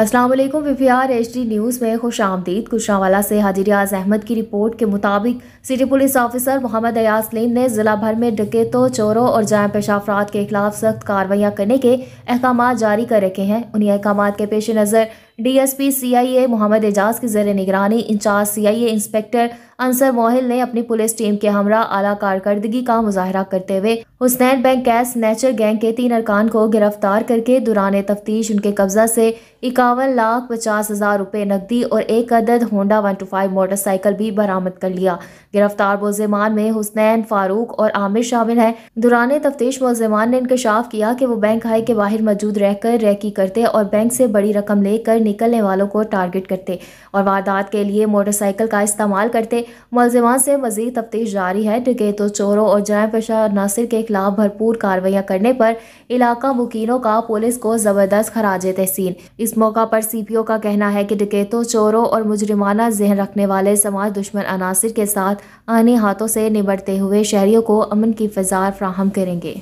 असलम वालेकुम H D news में खुश आमदीद कुशावाला से हाजिर आज अहमद की रिपोर्ट के मुताबिक city police officer Mohammad Ayaz लेन ने ज़िला भर में डकेतों चोरों और जाम पेशा अफराद के खिलाफ सख्त कार्रवाइयाँ करने के अहकाम जारी कर रखे हैं उन्हीं अहकाम के पेश नज़र डीएसपी सीआईए मोहम्मद एजाज के जर निगरानी इंचार्ज सीआईए इंस्पेक्टर अंसर मोहिल ने अपनी पुलिस टीम के हमरा आला कारकर्दगी का मुजाहरा करते हुए Husnain bank cash snatcher gang के तीन अरकान को गिरफ्तार करके दौरान तफ्तीश उनके कब्जा से इक्यावन लाख पचास हज़ार रुपये नकदी और एक अदद Honda one two five motorcycle भी बरामद कर लिया गिरफ्तार मुलजमान में हुसनैन फारूक और आमिर शामिल हैं दौरान तफ्तीश मुलजमान ने इंकशाफ किया कि वो बैंक हाई के बाहर मौजूद रहकर रैकी करते और बैंक से बड़ी रकम लेकर निकलने वालों को टारगेट करते और वारदात के लिए मोटरसाइकिल का इस्तेमाल करते मुलजमान से मजीद तफ्तीश जारी है तो चोरों और जराब पेशा अनासर के खिलाफ भरपूर कार्रवाइयाँ करने पर इलाका मुकीनों का पुलिस को ज़बरदस्त खराज तहसीन इस मौका पर सी पी ओ का कहना है कि डकैतों चोरों और मुजरमाना जहन रखने वाले समाज दुश्मन अनासर के साथ आने हाथों से निबटते हुए शहरियों को अमन की फजार फ्राहम करेंगे